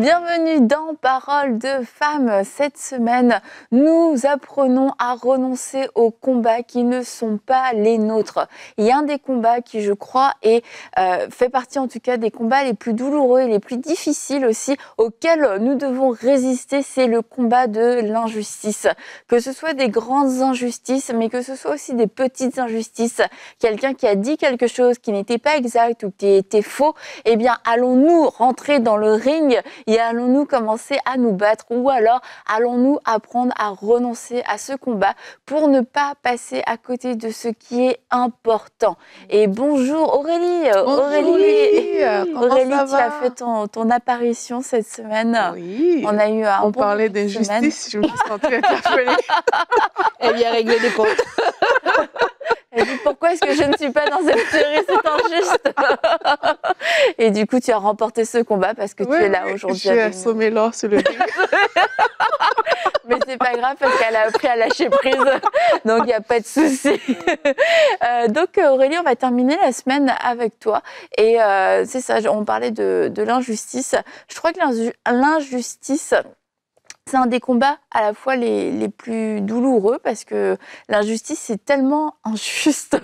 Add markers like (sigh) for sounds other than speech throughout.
Bienvenue dans Parole de femmes. Cette semaine, nous apprenons à renoncer aux combats qui ne sont pas les nôtres. Il y a un des combats qui, je crois, est, euh, fait partie en tout cas des combats les plus douloureux et les plus difficiles aussi auxquels nous devons résister, c'est le combat de l'injustice. Que ce soit des grandes injustices, mais que ce soit aussi des petites injustices. Quelqu'un qui a dit quelque chose qui n'était pas exact ou qui était faux, eh bien, allons-nous rentrer dans le ring et allons-nous commencer à nous battre ou alors allons-nous apprendre à renoncer à ce combat pour ne pas passer à côté de ce qui est important Et bonjour Aurélie euh, Aurélie, Aurélie, tu as fait ton, apparition cette semaine. Oui. On a eu un On parlait d'injustice, je me suis (laughs) interpellée. Elle a réglé des comptes. (laughs) pourquoi est-ce que je ne suis pas dans cette série, c'est injuste. Et du coup, tu as remporté ce combat parce que tu es là aujourd'hui. J'ai assommé l'or sur le (laughs) Mais c'est pas grave parce qu'elle a appris à lâcher prise, donc il n'y a pas de souci. Euh, donc Aurélie, on va terminer la semaine avec toi. Et euh, c'est ça, on parlait de l'injustice. Je crois que l'injustice c'est un des combats à la fois les, plus douloureux parce que l'injustice c'est tellement (laughs) injuste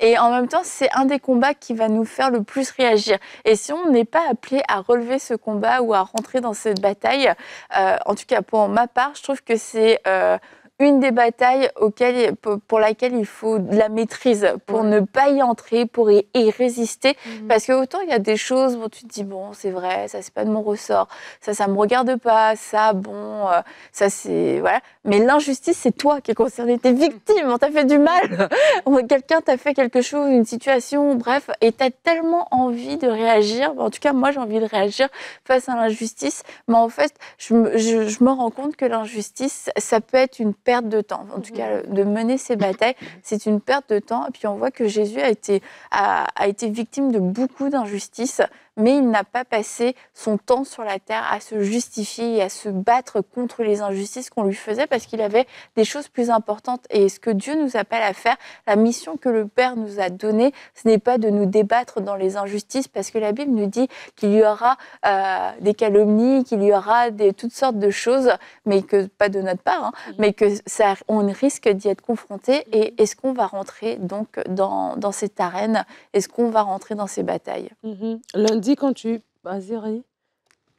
et en même temps c'est un des combats qui va nous faire le plus réagir. Et si on n'est pas appelé à relever ce combat ou à rentrer dans cette bataille, euh, en tout cas pour ma part, je trouve que c'est euh, une des batailles auxquelles, pour laquelle il faut de la maîtrise, pour ne pas y entrer, pour y, résister. Mhm. Parce que autant il y a des choses où tu te dis, bon, c'est vrai, ça, c'est pas de mon ressort, ça, ça me regarde pas, ça, bon, euh, ça, c'est. Voilà. Mais l'injustice, c'est toi qui es concerné. T'es victime, on t'a fait du mal. (laughs) Quelqu'un t'a fait quelque chose, une situation, bref, et t'as tellement envie de réagir. En tout cas, moi, j'ai envie de réagir face à l'injustice. Mais en fait, je, je me rends compte que l'injustice, ça peut être une perte perte de temps. En tout cas, de mener ces batailles, c'est une perte de temps. Et puis on voit que Jésus a été, a été victime de beaucoup d'injustices mais il n'a pas passé son temps sur la Terre à se justifier et à se battre contre les injustices qu'on lui faisait parce qu'il avait des choses plus importantes. Et ce que Dieu nous appelle à faire, la mission que le Père nous a donnée, ce n'est pas de nous débattre dans les injustices parce que la Bible nous dit qu'il y aura euh, des calomnies, qu'il y aura des, toutes sortes de choses, mais que pas de notre part, hein, mm-hmm. mais que ça, on risque d'y être confronté. Mm-hmm. Et est-ce qu'on va rentrer donc dans, cette arène Est-ce qu'on va rentrer dans ces batailles mm-hmm dis quand tu. Vas-y, Aurélie.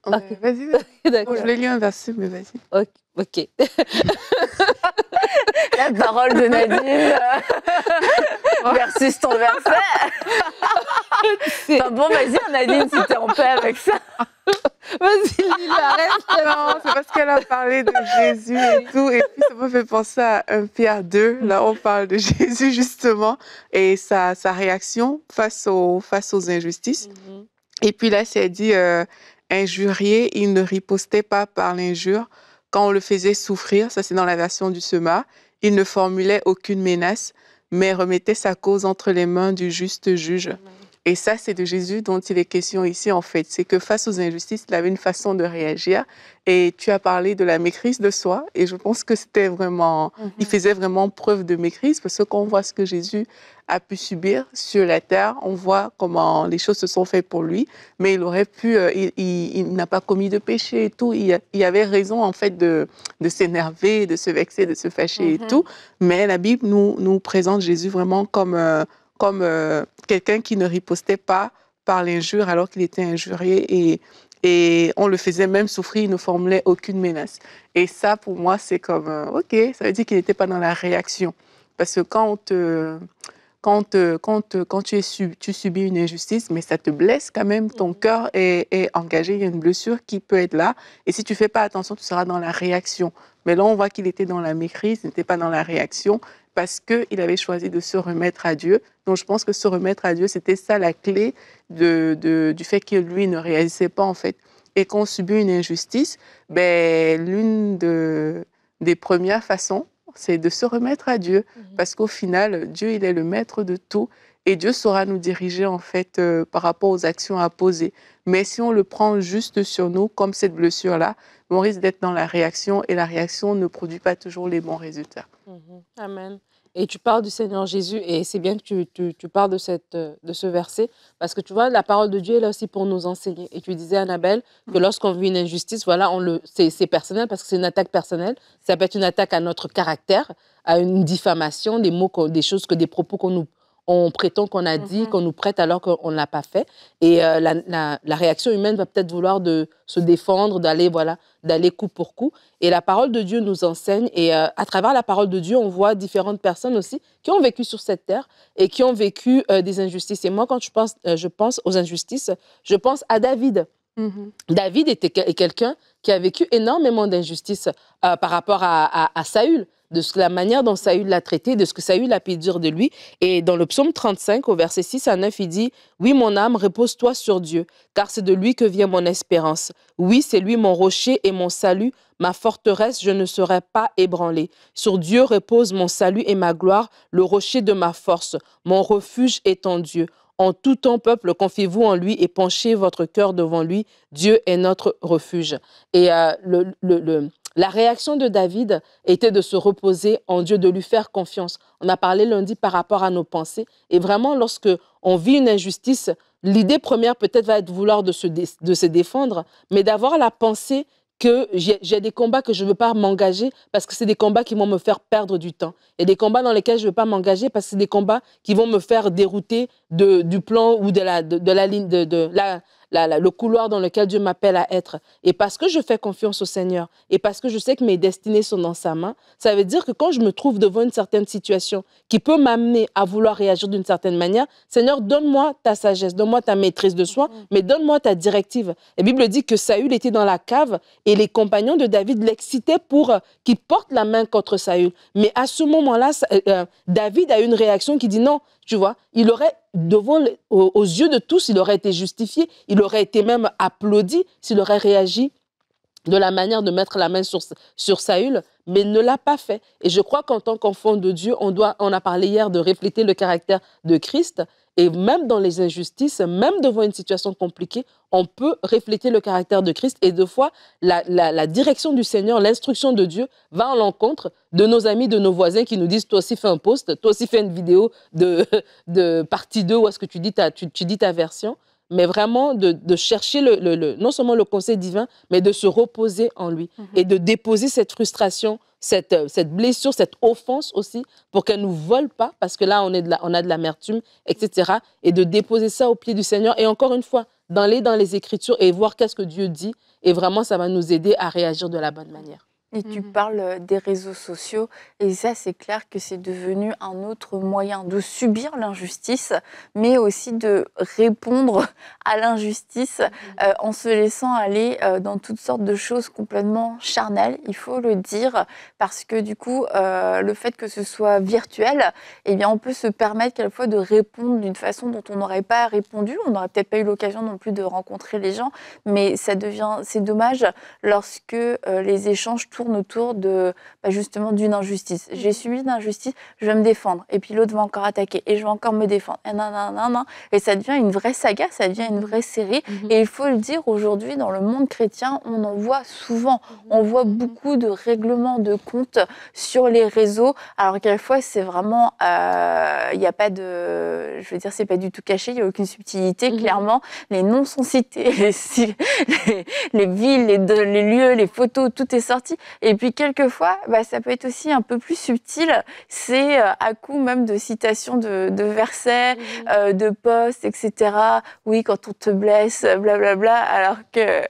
Vas-y, (laughs) D'accord. Je l'ai lu verset, mais vas-y. Ok. (laughs) La parole de Nadine euh, (laughs) versus ton verset. bon, vas-y, hein, Nadine, si t'es en paix avec ça. Vas-y, la reste. Non, c'est parce qu'elle a parlé de Jésus et tout. Et puis, ça m'a fait penser à un Pierre 2. Là, on parle de Jésus, justement, et sa, sa réaction face aux, face aux injustices. Mhm. Et puis là, c'est dit euh, injurier, il ne ripostait pas par l'injure. Quand on le faisait souffrir, ça c'est dans la version du Sema, il ne formulait aucune menace, mais remettait sa cause entre les mains du juste juge. Et ça, c'est de Jésus dont il est question ici, en fait. C'est que face aux injustices, il avait une façon de réagir. Et tu as parlé de la maîtrise de soi. Et je pense que c'était vraiment, mhm. il faisait vraiment preuve de maîtrise parce qu'on voit ce que Jésus a pu subir sur la terre. On voit comment les choses se sont faites pour lui. Mais il aurait pu, euh, il, n'a pas commis de péché et tout. Il, y avait raison, en fait, de, de s'énerver, de se vexer, de se fâcher et mhm. tout. Mais la Bible nous, nous présente Jésus vraiment comme euh, comme euh, quelqu'un qui ne ripostait pas par l'injure alors qu'il était injurié et, on le faisait même souffrir, il ne formulait aucune menace. Et ça, pour moi, c'est comme, euh, OK, ça veut dire qu'il n'était pas dans la réaction. Parce que quand, quand, quand, quand tu, tu subis une injustice, mais ça te blesse quand même, ton mhm. cœur est, engagé, il y a une blessure qui peut être là. Et si tu fais pas attention, tu seras dans la réaction. Mais là, on voit qu'il était dans la maîtrise, il n'était pas dans la réaction parce qu'il avait choisi de se remettre à Dieu. Donc je pense que se remettre à Dieu, c'était ça la clé du fait que lui ne réalisait pas en fait. Et qu'on subit une injustice, ben, l'une des premières façons, c'est de se remettre à Dieu. Mm-hmm. Parce qu'au final, Dieu, il est le maître de tout. Et Dieu saura nous diriger en fait euh, par rapport aux actions à poser. Mais si on le prend juste sur nous, comme cette blessure-là, on risque d'être dans la réaction et la réaction ne produit pas toujours les bons résultats. Mhm. Amen. Et tu parles du Seigneur Jésus et c'est bien que tu, parles de, cette, euh, de ce verset parce que tu vois, la parole de Dieu est là aussi pour nous enseigner. Et tu disais, Annabelle, que mm. lorsqu'on vit une injustice, voilà, c'est, personnel parce que c'est une attaque personnelle. Ça peut être une attaque à notre caractère, à une diffamation, des mots, des choses, que des propos qu'on nous, on prétend qu'on a dit, mmh qu'on nous prête alors qu'on ne l'a pas fait. Et euh, la, réaction humaine va peut-être vouloir de se défendre, d'aller voilà, d'aller coup pour coup. Et la parole de Dieu nous enseigne. Et euh, à travers la parole de Dieu, on voit différentes personnes aussi qui ont vécu sur cette terre et qui ont vécu euh, des injustices. Et moi, quand je pense, je pense aux injustices, je pense à David. Mmh David était quelqu'un qui a vécu énormément d'injustices par rapport à, à Saül de la manière dont Saül l'a traité, de ce que Saül a pu dire de lui. Et dans le psaume 35, au verset 6 à 9, il dit Oui, mon âme, repose-toi sur Dieu, car c'est de lui que vient mon espérance. Oui, c'est lui mon rocher et mon salut, ma forteresse, je ne serai pas ébranlé. Sur Dieu repose mon salut et ma gloire, le rocher de ma force. Mon refuge est en Dieu. En tout temps, peuple, confiez-vous en lui et penchez votre cœur devant lui. Dieu est notre refuge. Et euh, le la réaction de David était de se reposer en Dieu, de lui faire confiance. On a parlé lundi par rapport à nos pensées. Et vraiment, lorsque on vit une injustice, l'idée première peut-être va être vouloir de se, de se défendre, mais d'avoir la pensée que j'ai des combats que je ne veux pas m'engager parce que c'est des combats qui vont me faire perdre du temps. Et des combats dans lesquels je ne veux pas m'engager parce que c'est des combats qui vont me faire dérouter du plan ou de la, la ligne, de, de la, le couloir dans lequel Dieu m'appelle à être, et parce que je fais confiance au Seigneur, et parce que je sais que mes destinées sont dans sa main, ça veut dire que quand je me trouve devant une certaine situation qui peut m'amener à vouloir réagir d'une certaine manière, Seigneur, donne-moi ta sagesse, donne-moi ta maîtrise de soi, mhm. mais donne-moi ta directive. La Bible dit que Saül était dans la cave et les compagnons de David l'excitaient pour euh, qu'il porte la main contre Saül. Mais à ce moment-là, euh, euh, David a une réaction qui dit non, tu vois, il aurait, devant les, aux, yeux de tous, il aurait été justifié, il aurait été même applaudi s'il aurait réagi de la manière de mettre la main sur, Saül, mais il ne l'a pas fait. Et je crois qu'en tant qu'enfant de Dieu, on, doit, on a parlé hier de refléter le caractère de Christ, et même dans les injustices, même devant une situation compliquée, on peut refléter le caractère de Christ. Et deux fois, la, direction du Seigneur, l'instruction de Dieu va à l'encontre de nos amis, de nos voisins qui nous disent, toi aussi fais un post, toi aussi fais une vidéo de, (laughs) de partie 2 où est-ce que tu dis tu dis ta version mais vraiment de, chercher non seulement le conseil divin, mais de se reposer en lui mhm. et de déposer cette frustration, euh, cette, blessure, cette offense aussi, pour qu'elle ne nous vole pas, parce que là, on, on a de l'amertume, etc. Et de déposer ça au pied du Seigneur. Et encore une fois, d'aller dans les Écritures et voir qu'est-ce que Dieu dit. Et vraiment, ça va nous aider à réagir de la bonne manière. Et tu mmh parles euh, des réseaux sociaux. Et ça, c'est clair que c'est devenu un autre moyen de subir l'injustice, mais aussi de répondre (laughs) à l'injustice mmh euh, en se laissant aller euh, dans toutes sortes de choses complètement charnelles, il faut le dire, parce que du coup, le fait que ce soit virtuel, eh bien, on peut se permettre quelquefois de répondre d'une façon dont on n'aurait pas répondu. On n'aurait peut-être pas eu l'occasion non plus de rencontrer les gens, mais ça devient, c'est dommage lorsque les échanges tournent autour de bah, justement d'une injustice. J'ai subi une injustice, je vais me défendre. Et puis l'autre va encore attaquer et je vais encore me défendre. Et, et ça devient une vraie saga, ça devient une vraie série. Mhm. Et il faut le dire, aujourd'hui, dans le monde chrétien, on en voit souvent. Mhm. On voit beaucoup de règlements de comptes sur les réseaux. Alors quelquefois, c'est vraiment. Il euh, n'y a pas de. Je veux dire, c'est pas du tout caché, il n'y a aucune subtilité. Mhm. Clairement, les noms sont cités, (laughs) les, villes, les lieux, les photos, tout est sorti. Et puis quelquefois, bah, ça peut être aussi un peu plus subtil. C'est euh, à coup même de citations de, versets, mhm. euh, de postes, etc. Oui, quand on te blesse, blablabla. alors que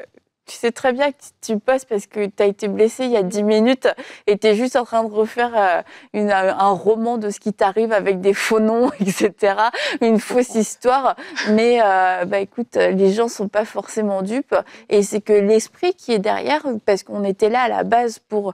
tu sais très bien que tu passes parce que tu as été blessé il y a 10 minutes et tu es juste en train de refaire euh, euh, un roman de ce qui t'arrive avec des faux noms, (laughs) etc. Une fausse histoire. Mais euh, bah, écoute, les gens sont pas forcément dupes et c'est que l'esprit qui est derrière, parce qu'on était là à la base pour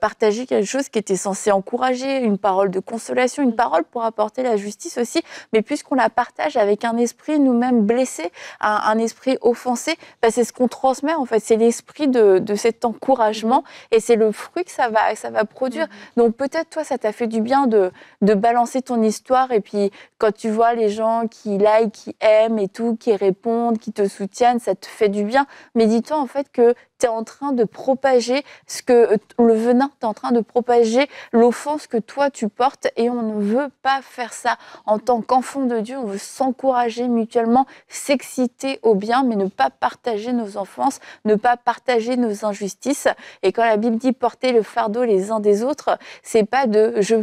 partager quelque chose qui était censé encourager, une parole de consolation, une parole pour apporter la justice aussi, mais puisqu'on la partage avec un esprit nous-mêmes blessé, un, un esprit offensé, bah, c'est ce qu'on transmet c'est l'esprit de, cet encouragement et c'est le fruit que ça va, ça va produire. Mm-hmm. Donc peut-être toi, ça t'a fait du bien de, de balancer ton histoire et puis quand tu vois les gens qui like, qui aiment et tout, qui répondent, qui te soutiennent, ça te fait du bien. Mais dis-toi en fait que en train de propager ce que euh, le venin, est en train de propager l'offense que toi tu portes et on ne veut pas faire ça. En tant qu'enfant de Dieu, on veut s'encourager mutuellement, s'exciter au bien, mais ne pas partager nos offenses, ne pas partager nos injustices. Et quand la Bible dit porter le fardeau les uns des autres, c'est pas de je,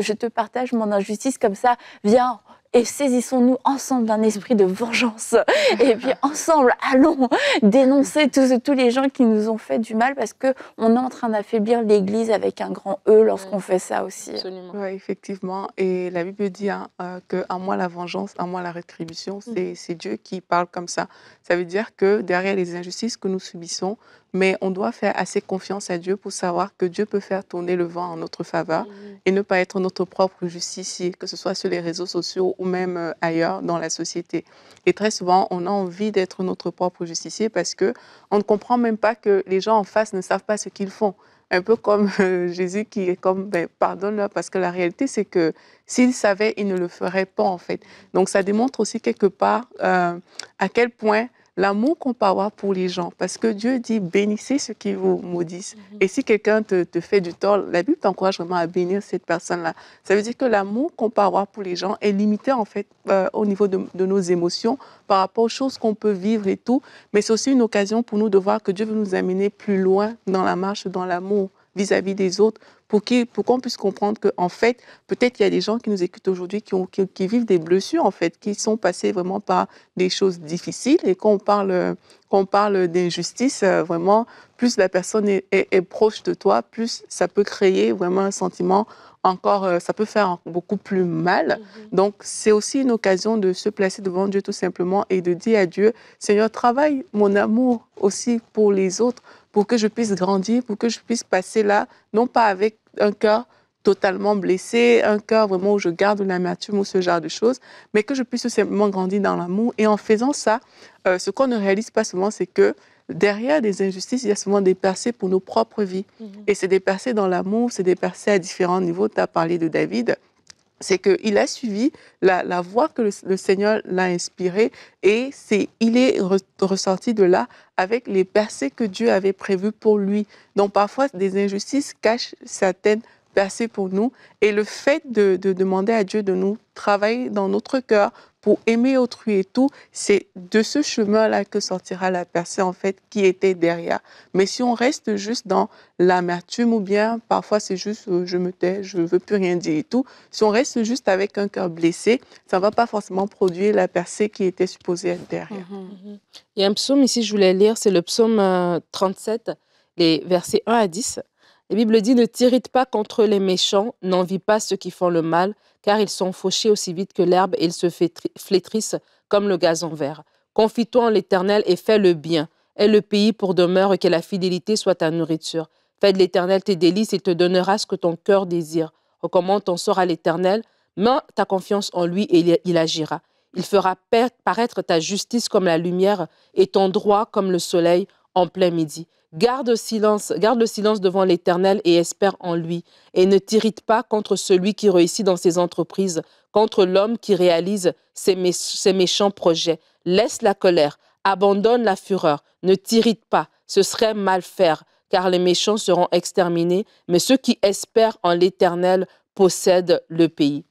je te partage mon injustice comme ça, viens, et saisissons-nous ensemble d'un esprit de vengeance. Et puis (laughs) ensemble, allons dénoncer tous, les gens qui nous ont fait du mal parce que on est en train d'affaiblir l'Église avec un grand E lorsqu'on mm. fait ça aussi. Absolument. Oui, effectivement. Et la Bible dit qu'à hein, euh, que à moi la vengeance, à moi la rétribution. Mm. C'est Dieu qui parle comme ça. Ça veut dire que derrière les injustices que nous subissons, mais on doit faire assez confiance à Dieu pour savoir que Dieu peut faire tourner le vent en notre faveur et ne pas être notre propre justicier, que ce soit sur les réseaux sociaux ou même euh, ailleurs dans la société. Et très souvent, on a envie d'être notre propre justicier parce que on ne comprend même pas que les gens en face ne savent pas ce qu'ils font un peu comme euh, Jésus qui est comme, ben, pardonne-leur, parce que la réalité, c'est que s'ils savaient, ils ne le feraient pas, en fait. Donc, ça démontre aussi quelque part euh, à quel point l'amour qu'on peut avoir pour les gens. Parce que Dieu dit bénissez ceux qui vous maudissent. Mhm. Et si quelqu'un te, fait du tort, la Bible t'encourage vraiment à bénir cette personne-là. Ça veut dire que l'amour qu'on peut avoir pour les gens est limité en fait euh, au niveau de, nos émotions par rapport aux choses qu'on peut vivre et tout. Mais c'est aussi une occasion pour nous de voir que Dieu veut nous amener plus loin dans la marche, dans l'amour vis-à-vis des autres pour qu'on pour puisse comprendre qu'en en fait, peut-être il y a des gens qui nous écoutent aujourd'hui qui, qui, vivent des blessures, en fait, qui sont passés vraiment par des choses difficiles. Et quand on parle, parle d'injustice, euh, vraiment, plus la personne est, proche de toi, plus ça peut créer vraiment un sentiment encore, euh, ça peut faire beaucoup plus mal. Mhm. Donc, c'est aussi une occasion de se placer devant Dieu tout simplement et de dire à Dieu, Seigneur, travaille mon amour aussi pour les autres pour que je puisse grandir, pour que je puisse passer là, non pas avec un cœur totalement blessé, un cœur vraiment où je garde l'amertume ou ce genre de choses, mais que je puisse tout simplement grandir dans l'amour. Et en faisant ça, euh, ce qu'on ne réalise pas souvent, c'est que derrière des injustices, il y a souvent des percées pour nos propres vies. Mhm. Et c'est des percées dans l'amour, c'est des percées à différents niveaux. Tu as parlé de David c'est qu'il a suivi la, voie que le, Seigneur l'a inspiré et c'est il est ressorti de là avec les percées que Dieu avait prévues pour lui. Donc parfois des injustices cachent certaines percée pour nous. Et le fait de, demander à Dieu de nous travailler dans notre cœur pour aimer autrui et tout, c'est de ce chemin-là que sortira la percée en fait qui était derrière. Mais si on reste juste dans l'amertume ou bien parfois c'est juste euh, je me tais, je veux plus rien dire et tout, si on reste juste avec un cœur blessé, ça ne va pas forcément produire la percée qui était supposée être derrière. Mhm. Il y a un psaume ici, je voulais lire, c'est le psaume 37, euh, les versets 1 à 10. La Bible dit Ne t'irrite pas contre les méchants, n'envie pas ceux qui font le mal, car ils sont fauchés aussi vite que l'herbe et ils se flétrissent comme le gaz en verre. Confie-toi en l'Éternel et fais le bien. Aie le pays pour demeure et que la fidélité soit ta nourriture. Fais de l'Éternel tes délices et te donnera ce que ton cœur désire. Recommande ton sort à l'Éternel, mets ta confiance en lui et il agira. Il fera paraître ta justice comme la lumière et ton droit comme le soleil en plein midi. Garde, silence, garde le silence devant l'Éternel et espère en lui, et ne t'irrite pas contre celui qui réussit dans ses entreprises, contre l'homme qui réalise ses, ses méchants projets. Laisse la colère, abandonne la fureur, ne t'irrite pas, ce serait mal faire, car les méchants seront exterminés, mais ceux qui espèrent en l'Éternel possèdent le pays.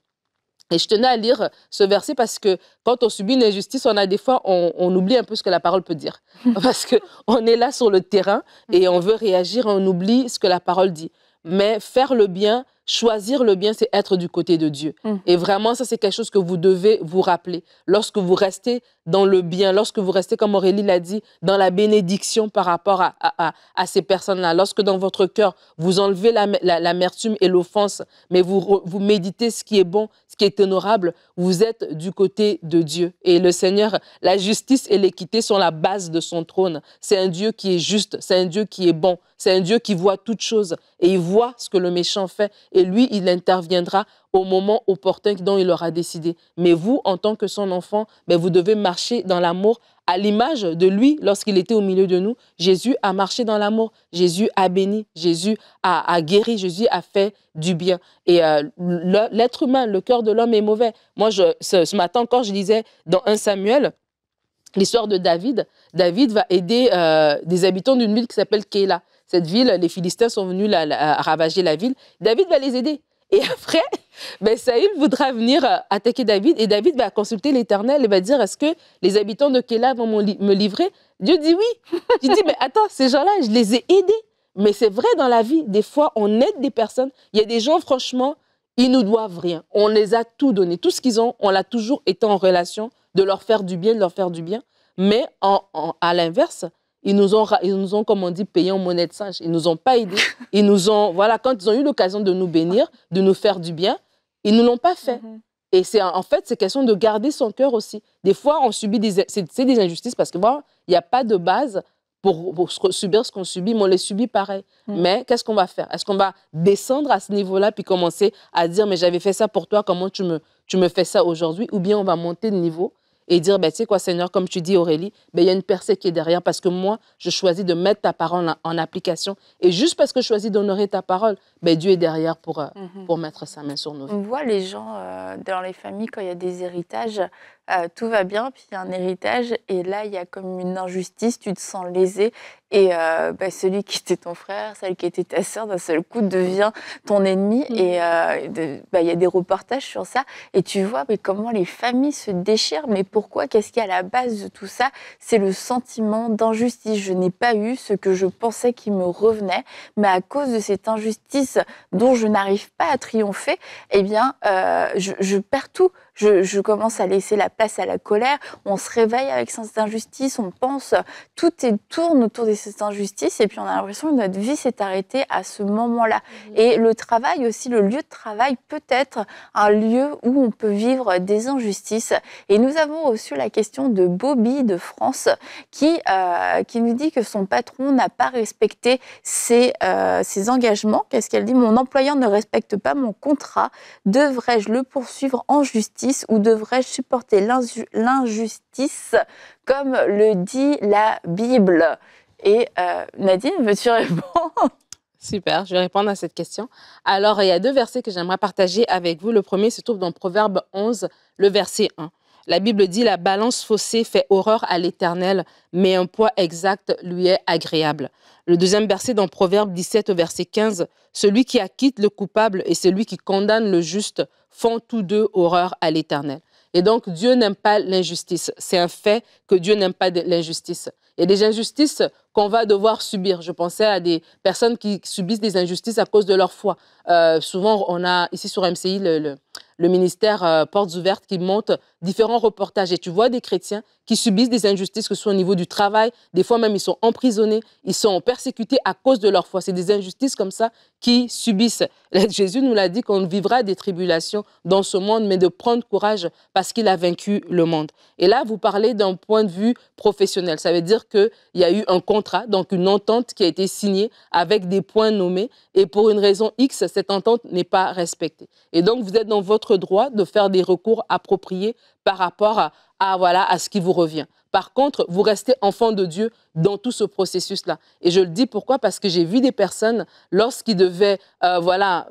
Et je tenais à lire ce verset parce que quand on subit une injustice, on a des fois, on, oublie un peu ce que la parole peut dire. (laughs) Parce qu'on est là sur le terrain et mm. on veut réagir, on oublie ce que la parole dit. Mais faire le bien, choisir le bien, c'est être du côté de Dieu. Mm. Et vraiment, ça, c'est quelque chose que vous devez vous rappeler. Lorsque vous restez dans le bien, lorsque vous restez, comme Aurélie l'a dit, dans la bénédiction par rapport à, ces personnes-là, lorsque dans votre cœur, vous enlevez l'amertume et l'offense, mais vous, vous méditez ce qui est bon, ce qui est honorable, vous êtes du côté de Dieu. Et le Seigneur, la justice et l'équité sont la base de son trône. C'est un Dieu qui est juste, c'est un Dieu qui est bon, c'est un Dieu qui voit toutes choses et il voit ce que le méchant fait et lui, il interviendra au moment opportun dont il aura décidé. Mais vous, en tant que son enfant, ben, vous devez marcher dans l'amour à l'image de lui lorsqu'il était au milieu de nous. Jésus a marché dans l'amour, Jésus a béni, Jésus a, guéri, Jésus a fait du bien. Et euh, l'être humain, le cœur de l'homme est mauvais. Moi, ce, matin encore, je disais dans 1 Samuel, l'histoire de David, David va aider euh, des habitants d'une ville qui s'appelle Kéla cette ville, les Philistins sont venus la, euh, ravager la ville. David va les aider. Et (laughs) après, ben, Saül voudra venir euh, attaquer David et David va consulter l'Éternel et va dire Est-ce que les habitants de Kéla vont me livrer Dieu dit oui. (laughs) Il dis, Mais attends, ces gens-là, je les ai aidés. Mais c'est vrai dans la vie, des fois, on aide des personnes. Il y a des gens, franchement, ils nous doivent rien. On les a tout donné. Tout ce qu'ils ont, on l'a toujours été en relation de leur faire du bien, de leur faire du bien. Mais à l'inverse, ils nous ont, ils nous ont comme on dit, payé en monnaie de singe. Ils nous ont pas aidés. (laughs) Ils nous ont, voilà, quand ils ont eu l'occasion de nous bénir, de nous faire du bien, ils ne l'ont pas fait. Mhm. Et c'est en fait, c'est question de garder son cœur aussi. Des fois, on subit des, injustices parce que, il n'y a pas de base pour, subir ce qu'on subit, mais on les subit pareil. Mm. Mais qu'est-ce qu'on va faire Est-ce qu'on va descendre à ce niveau-là puis commencer à dire, mais j'avais fait ça pour toi, comment tu me, tu me fais ça aujourd'hui Ou bien on va monter de niveau et dire, ben, tu sais quoi, Seigneur, comme tu dis, Aurélie, ben, il y a une percée qui est derrière parce que moi, je choisis de mettre ta parole en, application. Et juste parce que je choisis d'honorer ta parole, ben, Dieu est derrière pour, euh, mhm. pour mettre sa main sur nous. On voit les gens euh, dans les familles, quand il y a des héritages, euh, tout va bien, puis il y a un héritage, et là, il y a comme une injustice, tu te sens lésé, et euh, bah, celui qui était ton frère, celle qui était ta sœur, d'un seul coup devient ton ennemi, mm. et euh, bah, il y a des reportages sur ça, et tu vois comment les familles se déchirent, mais pourquoi, qu'est-ce qu'il y a à la base de tout ça C'est le sentiment d'injustice, je n'ai pas eu ce que je pensais qui me revenait, mais à cause de cette injustice dont je n'arrive pas à triompher, eh bien, je perds tout je, commence à laisser la place à la colère. On se réveille avec cette injustice, on pense, tout est, tourne autour de cette injustice, et puis on a l'impression que notre vie s'est arrêtée à ce moment-là. Mhm. Et le travail aussi, le lieu de travail peut être un lieu où on peut vivre des injustices. Et nous avons reçu la question de Bobby de France qui, euh, qui nous dit que son patron n'a pas respecté ses, euh, ses engagements. Qu'est-ce qu'elle dit Mon employeur ne respecte pas mon contrat. Devrais-je le poursuivre en justice ou devrais-je supporter l'injustice comme le dit la Bible Et euh, Nadine, veux-tu répondre Super, je vais répondre à cette question. Alors, il y a deux versets que j'aimerais partager avec vous. Le premier se trouve dans Proverbe 11, le verset 1. La Bible dit La balance faussée fait horreur à l'Éternel, mais un poids exact lui est agréable. Le deuxième verset dans Proverbe 17 verset 15 Celui qui acquitte le coupable et celui qui condamne le juste font tous deux horreur à l'Éternel. Et donc, Dieu n'aime pas l'injustice. C'est un fait que Dieu n'aime pas l'injustice. Il y a des injustices qu'on va devoir subir. Je pensais à des personnes qui subissent des injustices à cause de leur foi. Euh, souvent, on a ici sur MCI le, ministère euh, Portes Ouvertes qui monte différents reportages et tu vois des chrétiens qui subissent des injustices, que ce soit au niveau du travail, des fois même ils sont emprisonnés, ils sont persécutés à cause de leur foi. C'est des injustices comme ça qui subissent. Jésus nous l'a dit qu'on vivra des tribulations dans ce monde, mais de prendre courage parce qu'il a vaincu le monde. Et là, vous parlez d'un point de vue professionnel. Ça veut dire qu'il y a eu un contrat, donc une entente qui a été signée avec des points nommés et pour une raison X, cette entente n'est pas respectée. Et donc, vous êtes dans votre droit de faire des recours appropriés par rapport à, voilà, à ce qui vous revient. Par contre, vous restez enfant de Dieu dans tout ce processus-là. Et je le dis pourquoi Parce que j'ai vu des personnes, lorsqu'ils devaient euh, voilà,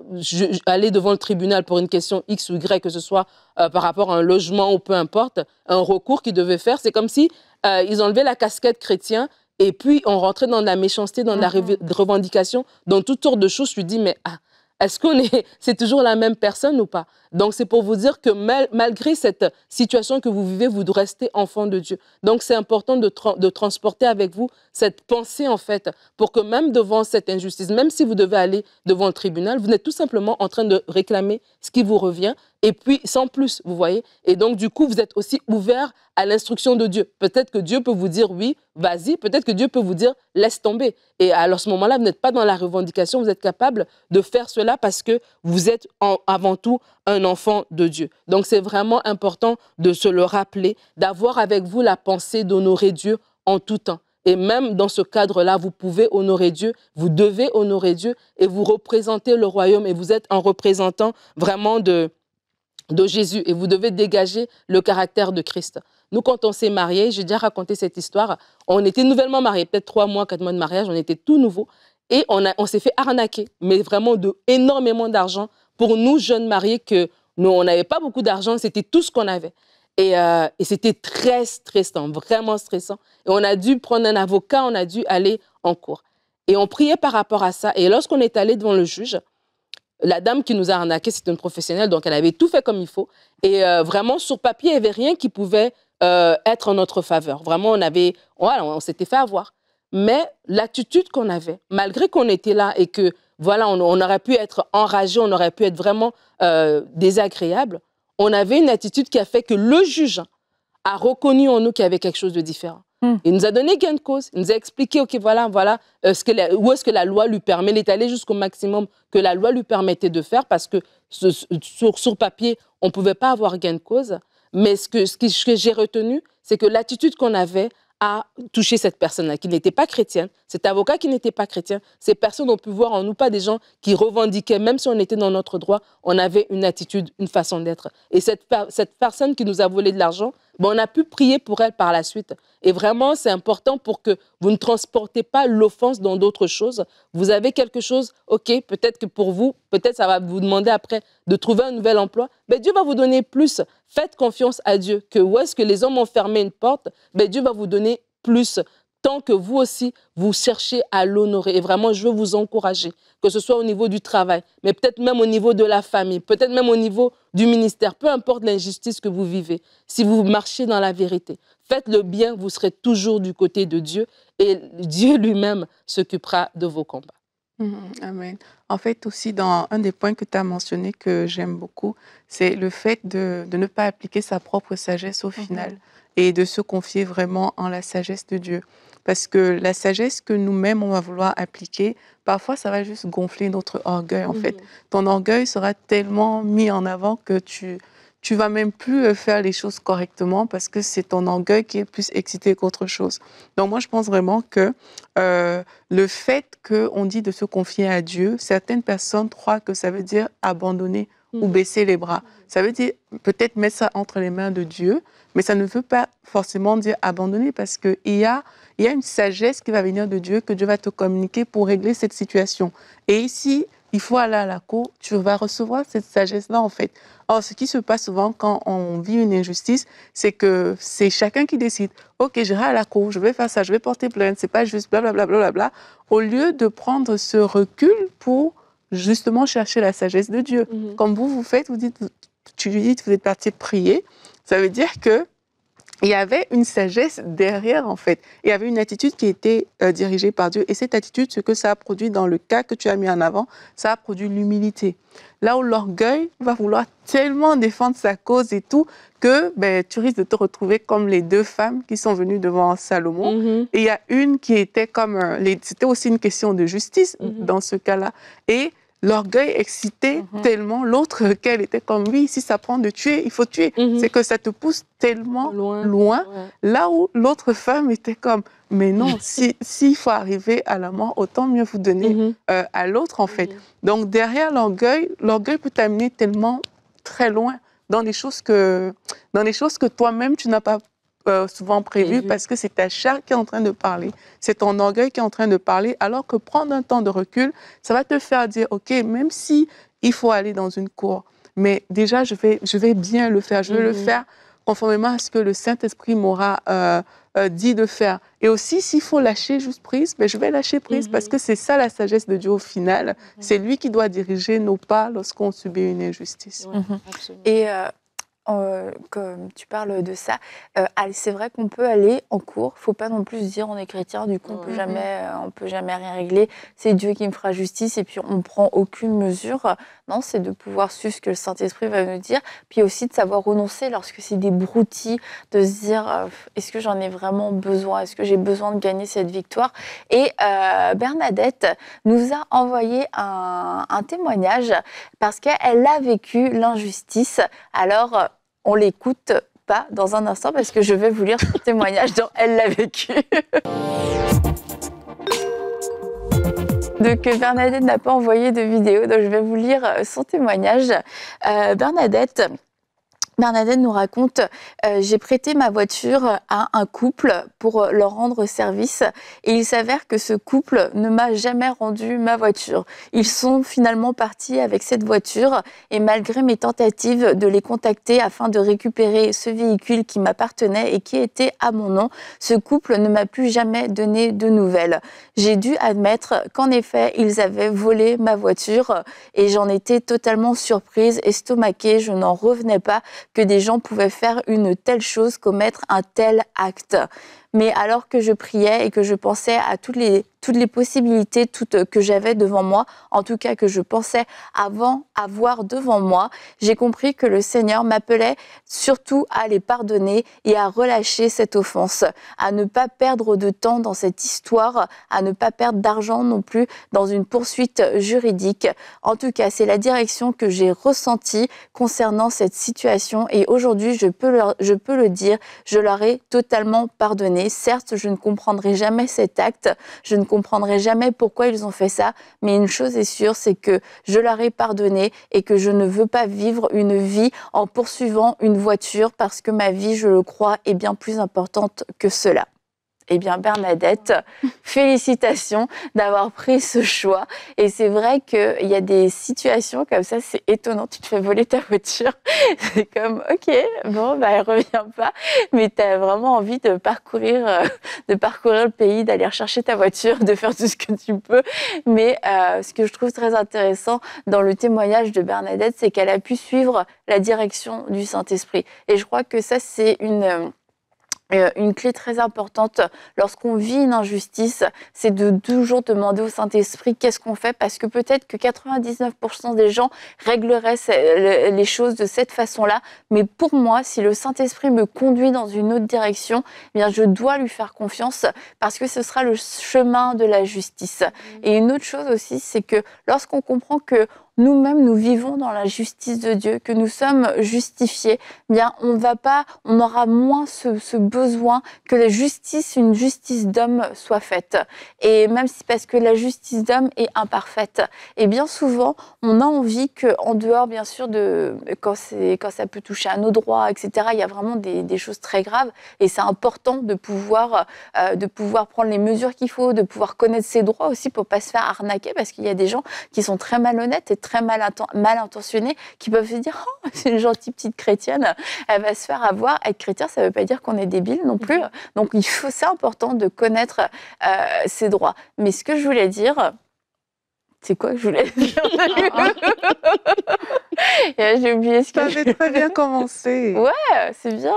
aller devant le tribunal pour une question X ou Y, que ce soit euh, par rapport à un logement ou peu importe, un recours qu'ils devaient faire, c'est comme si euh, ils enlevaient la casquette chrétien et puis on rentrait dans la méchanceté, dans la mm-hmm. revendication, dans tout tour de choses. Je lui dis, mais ah, est-ce qu'on est, (laughs) c'est toujours la même personne ou pas Donc c'est pour vous dire que malgré cette situation que vous vivez, vous restez enfant de Dieu. Donc c'est important de, de, transporter avec vous cette pensée en fait, pour que même devant cette injustice, même si vous devez aller devant le tribunal, vous n'êtes tout simplement en train de réclamer ce qui vous revient, et puis sans plus, vous voyez. Et donc, du coup, vous êtes aussi ouvert à l'instruction de Dieu. Peut-être que Dieu peut vous dire oui, vas-y. Peut-être que Dieu peut vous dire laisse tomber. Et alors, à ce moment-là, vous n'êtes pas dans la revendication. Vous êtes capable de faire cela parce que vous êtes avant tout un enfant de Dieu. Donc, c'est vraiment important de se le rappeler, d'avoir avec vous la pensée d'honorer Dieu en tout temps. Et même dans ce cadre-là, vous pouvez honorer Dieu, vous devez honorer Dieu et vous représentez le royaume et vous êtes un représentant vraiment de, de Jésus et vous devez dégager le caractère de Christ. Nous, quand on s'est mariés, j'ai déjà raconté cette histoire, on était nouvellement mariés, peut-être trois mois, quatre mois de mariage, on était tout nouveau et on, on s'est fait arnaquer, mais vraiment de énormément d'argent pour nous, jeunes mariés, que nous, on n'avait pas beaucoup d'argent, c'était tout ce qu'on avait. Et, euh, et c'était très stressant, vraiment stressant. Et on a dû prendre un avocat, on a dû aller en cours. Et on priait par rapport à ça. Et lorsqu'on est allé devant le juge, la dame qui nous a arnaqué, c'est une professionnelle, donc elle avait tout fait comme il faut. Et euh, vraiment, sur papier, il n'y avait rien qui pouvait euh, être en notre faveur. Vraiment, on avait, on, s'était fait avoir. Mais l'attitude qu'on avait, malgré qu'on était là et que, voilà, on, aurait pu être enragé, on aurait pu être vraiment euh, désagréable, on avait une attitude qui a fait que le juge a reconnu en nous qu'il y avait quelque chose de différent. Hmm. Il nous a donné gain de cause. Il nous a expliqué, OK, voilà, voilà, euh, ce où est-ce que la loi lui permet. Il jusqu'au maximum que la loi lui permettait de faire parce que sur, papier, on ne pouvait pas avoir gain de cause. Mais ce que, ce j'ai retenu, c'est que l'attitude qu'on avait à toucher cette personne-là, qui n'était pas chrétienne, cet avocat qui n'était pas chrétien. Ces personnes ont pu voir en nous pas des gens qui revendiquaient, même si on était dans notre droit, on avait une attitude, une façon d'être. Et cette personne qui nous a volé de l'argent, on a pu prier pour elle par la suite. Et vraiment, c'est important pour que vous ne transportez pas l'offense dans d'autres choses. Vous avez quelque chose, ok, peut-être que pour vous, peut-être ça va vous demander après de trouver un nouvel emploi. Mais Dieu va vous donner plus. Faites confiance à Dieu que où est-ce que les hommes ont fermé une porte, Mais Dieu va vous donner plus tant que vous aussi, vous cherchez à l'honorer. Et vraiment, je veux vous encourager, que ce soit au niveau du travail, mais peut-être même au niveau de la famille, peut-être même au niveau du ministère, peu importe l'injustice que vous vivez, si vous marchez dans la vérité, faites le bien, vous serez toujours du côté de Dieu et Dieu lui-même s'occupera de vos combats. Mhm. amen. En fait, aussi, dans un des points que tu as mentionné que j'aime beaucoup, c'est le fait de, ne pas appliquer sa propre sagesse au final mhm et de se confier vraiment en la sagesse de Dieu. Parce que la sagesse que nous-mêmes, on va vouloir appliquer, parfois, ça va juste gonfler notre orgueil, en fait. Mhm. Ton orgueil sera tellement mis en avant que tu tu vas même plus euh, faire les choses correctement parce que c'est ton orgueil qui est plus excité qu'autre chose. Donc moi, je pense vraiment que euh, le fait qu'on dit de se confier à Dieu, certaines personnes croient que ça veut dire abandonner ou mm. baisser les bras. Ça veut dire peut-être mettre ça entre les mains de Dieu, mais ça ne veut pas forcément dire abandonner parce qu'il y a, y a une sagesse qui va venir de Dieu, que Dieu va te communiquer pour régler cette situation. Et ici, il faut aller à la cour, tu vas recevoir cette sagesse-là en fait. Or, ce qui se passe souvent quand on vit une injustice, c'est que c'est chacun qui décide. Ok, j'irai à la cour, je vais faire ça, je vais porter plainte, c'est pas juste blablabla. Bla, bla, bla, bla, Au lieu de prendre ce recul pour justement chercher la sagesse de Dieu. Comme vous, vous faites, vous dites, tu lui vous êtes parti prier, ça veut dire que il y avait une sagesse derrière, en fait. Il y avait une attitude qui était euh, dirigée par Dieu. Et cette attitude, ce que ça a produit dans le cas que tu as mis en avant, ça a produit l'humilité. Là où l'orgueil va vouloir tellement défendre sa cause et tout, que ben, tu risques de te retrouver comme les deux femmes qui sont venues devant Salomon. Mm-hmm. Et il y a une qui était comme... Euh, c'était aussi une question de justice mm-hmm. dans ce cas-là. Et l'orgueil excitait mhm. tellement l'autre (laughs) qu'elle était comme oui, si ça prend de tuer, il faut tuer. Mhm. C'est que ça te pousse tellement loin, là où l'autre femme était comme, mais non, (laughs) s'il faut arriver à la mort, autant mieux vous donner mhm. euh, à l'autre en fait. Donc derrière l'orgueil, l'orgueil peut t'amener tellement très loin dans les choses que, dans les choses que toi-même tu n'as pas euh, souvent prévu mhm. parce que c'est ta chair qui est en train de parler, c'est ton orgueil qui est en train de parler, alors que prendre un temps de recul, ça va te faire dire, OK, même si il faut aller dans une cour, mais déjà, je vais, je vais bien le faire, je vais le mhm. faire conformément à ce que le Saint-Esprit m'aura euh, euh, dit de faire. Et aussi, s'il faut lâcher juste prise, mais ben, je vais lâcher prise parce mhm. que c'est ça la sagesse de Dieu au final. C'est lui qui doit diriger nos pas lorsqu'on subit une injustice. et euh, tu parles de ça, euh, c'est vrai qu'on peut aller en cours. Faut pas non plus dire on est chrétien, du coup on peut jamais, euh, on peut jamais rien régler. C'est Dieu qui me fera justice et puis on prend aucune mesure. Non, c'est de pouvoir suivre ce que le Saint Esprit va nous dire, puis aussi de savoir renoncer lorsque c'est des broutilles, de se dire est-ce que j'en ai vraiment besoin, est-ce que j'ai besoin de gagner cette victoire. Et Bernadette nous a envoyé un, un témoignage parce qu'elle a vécu l'injustice. Alors on l'écoute pas dans un instant parce que je vais vous lire son (laughs) témoignage dont Elle l'a vécu. Donc Bernadette n'a pas envoyé de vidéo, donc je vais vous lire son témoignage. Euh, Bernadette, Bernadette nous raconte euh, J'ai prêté ma voiture à un couple pour euh, leur rendre service et il s'avère que ce couple ne m'a jamais rendu ma voiture. Ils sont finalement partis avec cette voiture et malgré mes tentatives de les contacter afin de récupérer ce véhicule qui m'appartenait et qui était à mon nom, ce couple ne m'a plus jamais donné de nouvelles. J'ai dû admettre qu'en effet, ils avaient volé ma voiture et j'en étais totalement surprise, estomaquée, je n'en revenais pas que des gens pouvaient faire une telle chose, commettre un tel acte. Mais alors que je priais et que je pensais à toutes les toutes les possibilités toutes euh, que j'avais devant moi, en tout cas que je pensais avant avoir devant moi, j'ai compris que le Seigneur m'appelait surtout à les pardonner et à relâcher cette offense, à ne pas perdre de temps dans cette histoire, à ne pas perdre d'argent non plus dans une poursuite juridique. En tout cas, c'est la direction que j'ai ressentie concernant cette situation et aujourd'hui, je peux, je peux le dire, je leur ai totalement pardonné. Certes, je ne comprendrai jamais cet acte, je ne je ne comprendrai jamais pourquoi ils ont fait ça, mais une chose est sûre, c'est que je leur ai pardonné et que je ne veux pas vivre une vie en poursuivant une voiture parce que ma vie, je le crois, est bien plus importante que cela. Eh bien, Bernadette, (laughs) félicitations d'avoir pris ce choix. Et c'est vrai qu'il y a des situations comme ça, c'est étonnant. Tu te fais voler ta voiture. (laughs) C'est comme, OK, bon, bah, elle revient pas. Mais tu as vraiment envie de parcourir, euh, de parcourir le pays, d'aller chercher ta voiture, de faire tout ce que tu peux. Mais euh, ce que je trouve très intéressant dans le témoignage de Bernadette, c'est qu'elle a pu suivre la direction du Saint-Esprit. Et je crois que ça, c'est une euh, euh, une clé très importante lorsqu'on vit une injustice, c'est de toujours demander au Saint-Esprit qu'est-ce qu'on fait, parce que peut-être que 99% des gens régleraient les choses de cette façon-là, mais pour moi, si le Saint-Esprit me conduit dans une autre direction, eh bien je dois lui faire confiance, parce que ce sera le chemin de la justice. Mmh. Et une autre chose aussi, c'est que lorsqu'on comprend que nous-mêmes nous vivons dans la justice de Dieu, que nous sommes justifiés, eh bien on va pas, on aura moins ce, besoin que la justice, une justice d'homme soit faite. Et même si parce que la justice d'homme est imparfaite, et eh bien souvent on a envie que, en dehors bien sûr de quand c'est quand ça peut toucher à nos droits, etc. Il y a vraiment des, choses très graves et c'est important de pouvoir euh, de pouvoir prendre les mesures qu'il faut, de pouvoir connaître ses droits aussi pour pas se faire arnaquer parce qu'il y a des gens qui sont très malhonnêtes et très mal, mal intentionnés qui peuvent se dire oh, (laughs) c'est une gentille petite chrétienne, elle va se faire avoir. Être chrétien, ça ne veut pas dire qu'on est débile non plus. Mhm. Donc il faut, c'est important de connaître euh, ses droits. Mais ce que je voulais dire, c'est quoi que je voulais (laughs) dire J'ai oublié ce que. pas très bien commencé. Ouais, c'est bien.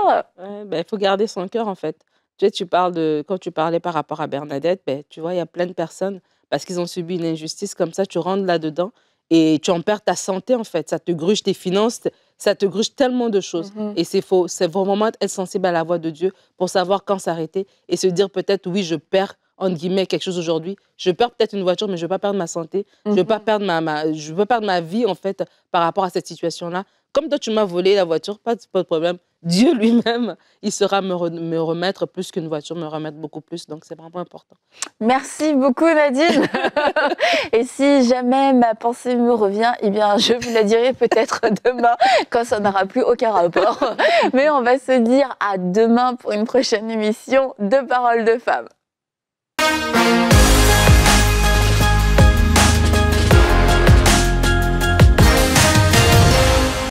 Bah, il faut garder son cœur en fait. Tu sais, tu parles de quand tu parlais par rapport à Bernadette, ben, tu vois, il y a plein de personnes parce qu'ils ont subi une injustice comme ça, tu rentres là-dedans et tu en perds ta santé en fait. Ça te gruge tes finances, ça te gruge tellement de choses. Mm-hmm. Et c'est faux. C'est vraiment être sensible à la voix de Dieu pour savoir quand s'arrêter et se dire peut-être oui, je perds entre guillemets quelque chose aujourd'hui. Je perds peut-être une voiture, mais je ne veux pas perdre ma santé. Je ne veux pas mm-hmm. perdre ma, je veux perdre ma vie en fait par rapport à cette situation là. Comme toi, tu m'as volé la voiture, pas de problème. Dieu lui-même, il sera me, remettre plus qu'une voiture, me remettre beaucoup plus. Donc, c'est vraiment important. Merci beaucoup, Nadine. (laughs) et si jamais ma pensée me revient, eh bien, je vous la dirai peut-être (laughs) demain, quand ça n'aura plus aucun rapport. (laughs) Mais on va se dire à demain pour une prochaine émission de Paroles de femmes.